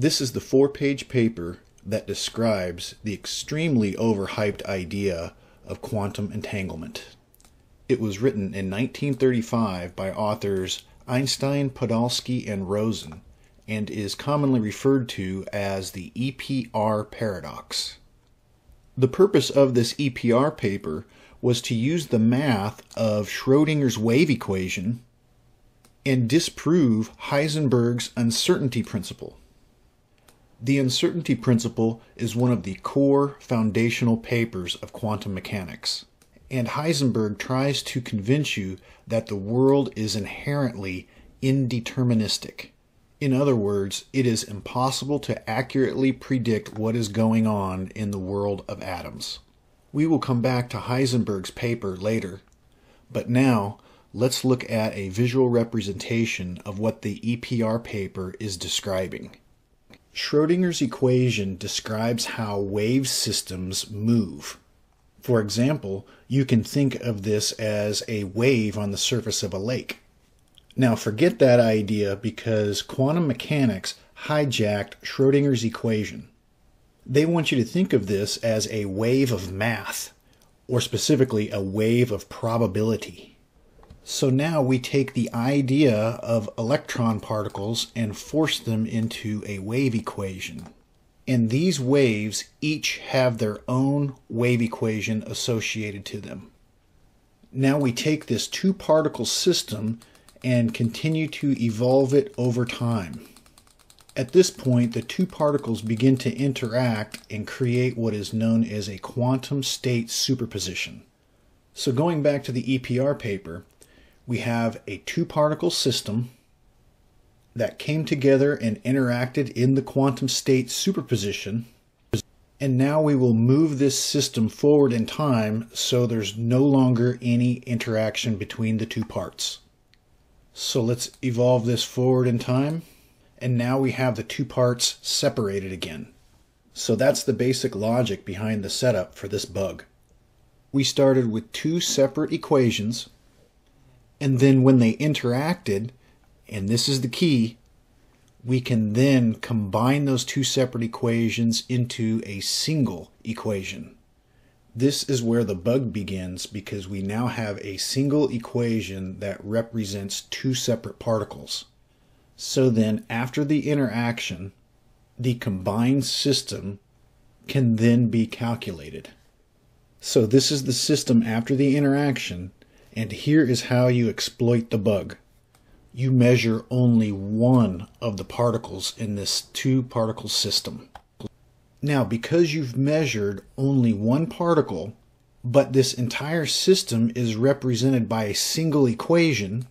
This is the four page paper that describes the extremely overhyped idea of quantum entanglement. It was written in 1935 by authors Einstein, Podolsky, and Rosen, and is commonly referred to as the EPR paradox. The purpose of this EPR paper was to use the math of Schrodinger's wave equation and disprove Heisenberg's uncertainty principle. The uncertainty principle is one of the core foundational papers of quantum mechanics, and Heisenberg tries to convince you that the world is inherently indeterministic. In other words, it is impossible to accurately predict what is going on in the world of atoms. We will come back to Heisenberg's paper later, but now let's look at a visual representation of what the EPR paper is describing. Schrodinger's equation describes how wave systems move. For example, you can think of this as a wave on the surface of a lake. Now, forget that idea because quantum mechanics hijacked Schrodinger's equation. They want you to think of this as a wave of math, or specifically a wave of probability. So now we take the idea of electron particles and force them into a wave equation. And these waves each have their own wave equation associated to them. Now we take this two particle system and continue to evolve it over time. At this point, the two particles begin to interact and create what is known as a quantum state superposition. So going back to the EPR paper, we have a two particle system that came together and interacted in the quantum state superposition. And now we will move this system forward in time so there's no longer any interaction between the two parts. So let's evolve this forward in time. And now we have the two parts separated again. So that's the basic logic behind the setup for this bug. We started with two separate equations and then when they interacted, and this is the key, we can then combine those two separate equations into a single equation. This is where the bug begins because we now have a single equation that represents two separate particles. So then after the interaction, the combined system can then be calculated. So this is the system after the interaction and here is how you exploit the bug. You measure only one of the particles in this two particle system. Now, because you've measured only one particle, but this entire system is represented by a single equation,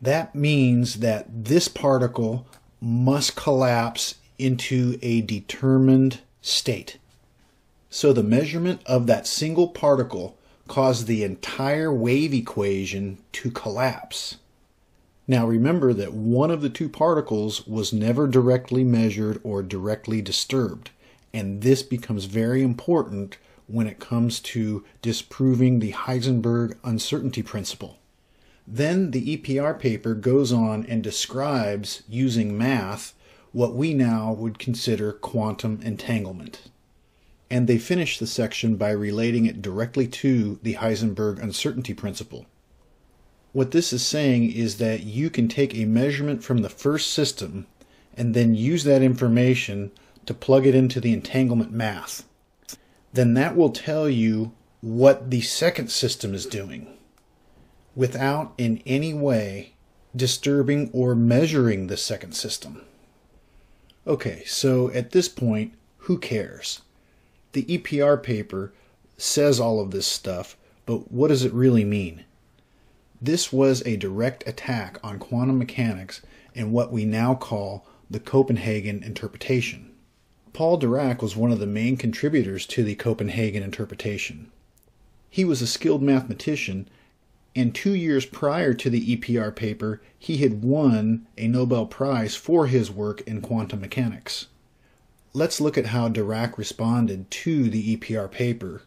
that means that this particle must collapse into a determined state. So the measurement of that single particle caused the entire wave equation to collapse. Now remember that one of the two particles was never directly measured or directly disturbed, and this becomes very important when it comes to disproving the Heisenberg uncertainty principle. Then the EPR paper goes on and describes, using math, what we now would consider quantum entanglement and they finish the section by relating it directly to the Heisenberg uncertainty principle. What this is saying is that you can take a measurement from the first system and then use that information to plug it into the entanglement math. Then that will tell you what the second system is doing without in any way disturbing or measuring the second system. Okay, so at this point, who cares? the EPR paper says all of this stuff, but what does it really mean? This was a direct attack on quantum mechanics and what we now call the Copenhagen interpretation. Paul Dirac was one of the main contributors to the Copenhagen interpretation. He was a skilled mathematician, and two years prior to the EPR paper, he had won a Nobel Prize for his work in quantum mechanics let's look at how Dirac responded to the EPR paper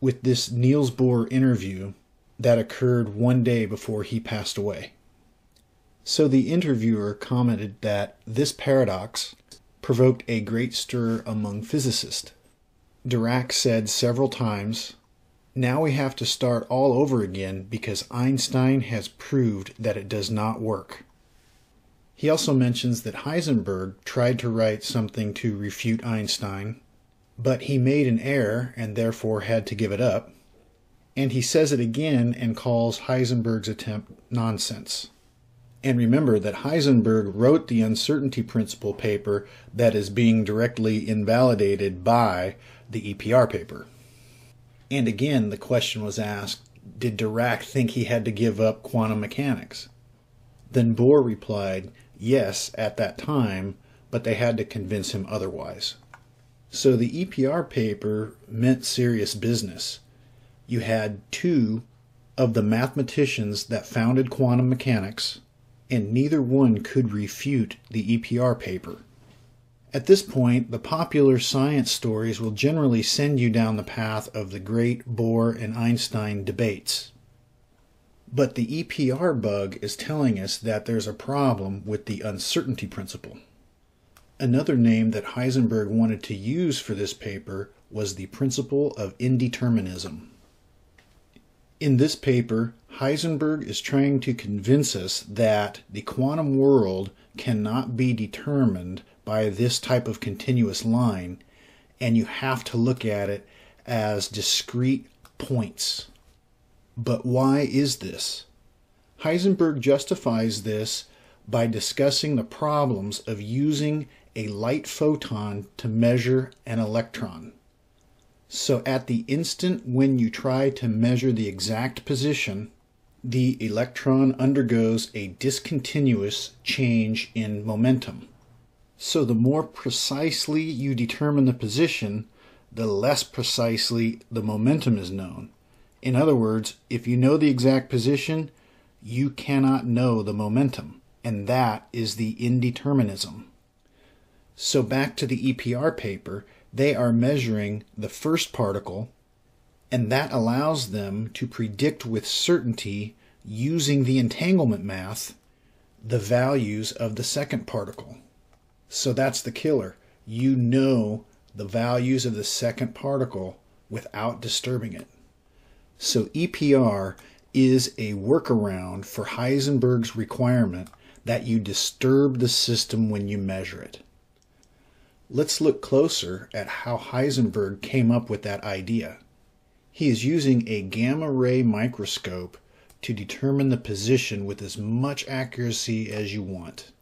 with this Niels Bohr interview that occurred one day before he passed away. So the interviewer commented that this paradox provoked a great stir among physicists. Dirac said several times, Now we have to start all over again because Einstein has proved that it does not work. He also mentions that Heisenberg tried to write something to refute Einstein, but he made an error and therefore had to give it up. And he says it again and calls Heisenberg's attempt nonsense. And remember that Heisenberg wrote the uncertainty principle paper that is being directly invalidated by the EPR paper. And again, the question was asked did Dirac think he had to give up quantum mechanics? Then Bohr replied yes at that time, but they had to convince him otherwise. So the EPR paper meant serious business. You had two of the mathematicians that founded quantum mechanics, and neither one could refute the EPR paper. At this point, the popular science stories will generally send you down the path of the great Bohr and Einstein debates. But the EPR bug is telling us that there's a problem with the uncertainty principle. Another name that Heisenberg wanted to use for this paper was the principle of indeterminism. In this paper, Heisenberg is trying to convince us that the quantum world cannot be determined by this type of continuous line, and you have to look at it as discrete points. But why is this? Heisenberg justifies this by discussing the problems of using a light photon to measure an electron. So at the instant when you try to measure the exact position, the electron undergoes a discontinuous change in momentum. So the more precisely you determine the position, the less precisely the momentum is known. In other words, if you know the exact position, you cannot know the momentum, and that is the indeterminism. So back to the EPR paper, they are measuring the first particle, and that allows them to predict with certainty, using the entanglement math, the values of the second particle. So that's the killer. You know the values of the second particle without disturbing it. So EPR is a workaround for Heisenberg's requirement that you disturb the system when you measure it. Let's look closer at how Heisenberg came up with that idea. He is using a gamma ray microscope to determine the position with as much accuracy as you want.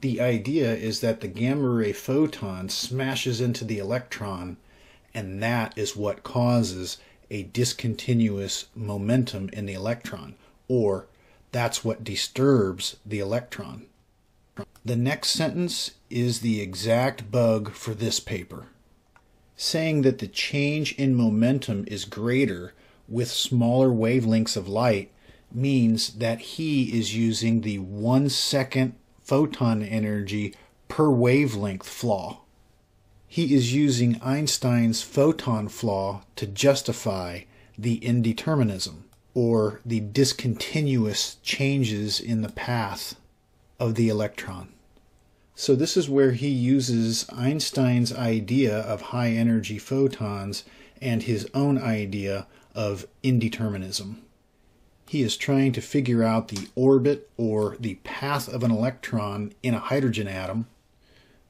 The idea is that the gamma ray photon smashes into the electron, and that is what causes a discontinuous momentum in the electron, or that's what disturbs the electron. The next sentence is the exact bug for this paper, saying that the change in momentum is greater with smaller wavelengths of light means that he is using the one second photon energy per wavelength flaw he is using Einstein's photon flaw to justify the indeterminism or the discontinuous changes in the path of the electron. So, this is where he uses Einstein's idea of high energy photons and his own idea of indeterminism. He is trying to figure out the orbit or the path of an electron in a hydrogen atom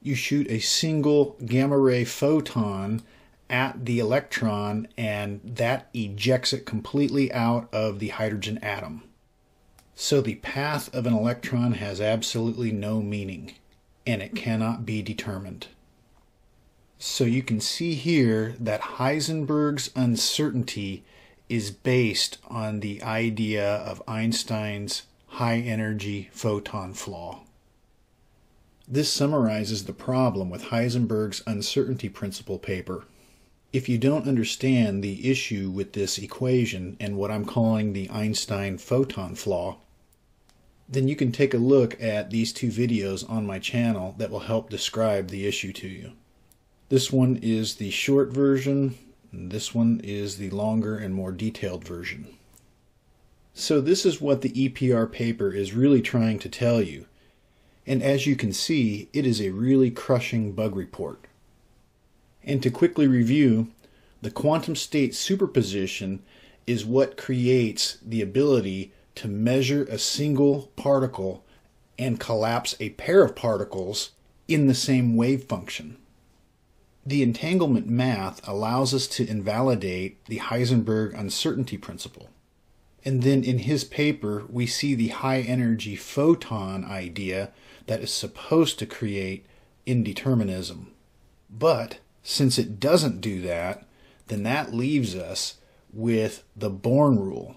you shoot a single gamma ray photon at the electron, and that ejects it completely out of the hydrogen atom. So the path of an electron has absolutely no meaning, and it cannot be determined. So you can see here that Heisenberg's uncertainty is based on the idea of Einstein's high energy photon flaw. This summarizes the problem with Heisenberg's uncertainty principle paper. If you don't understand the issue with this equation and what I'm calling the Einstein photon flaw, then you can take a look at these two videos on my channel that will help describe the issue to you. This one is the short version, this one is the longer and more detailed version. So this is what the EPR paper is really trying to tell you and as you can see, it is a really crushing bug report. And to quickly review, the quantum state superposition is what creates the ability to measure a single particle and collapse a pair of particles in the same wave function. The entanglement math allows us to invalidate the Heisenberg uncertainty principle. And then in his paper, we see the high energy photon idea that is supposed to create indeterminism. But since it doesn't do that, then that leaves us with the Born rule.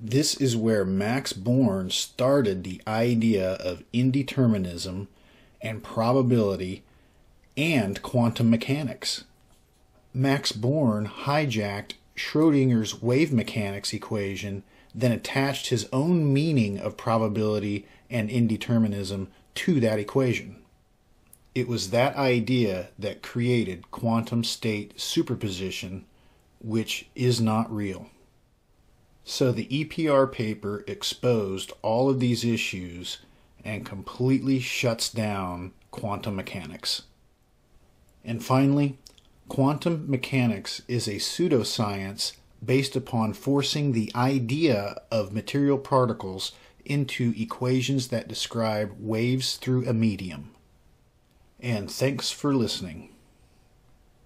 This is where Max Born started the idea of indeterminism and probability and quantum mechanics. Max Born hijacked Schrodinger's wave mechanics equation then attached his own meaning of probability and indeterminism to that equation. It was that idea that created quantum state superposition, which is not real. So the EPR paper exposed all of these issues and completely shuts down quantum mechanics. And finally, quantum mechanics is a pseudoscience based upon forcing the idea of material particles into equations that describe waves through a medium. And thanks for listening.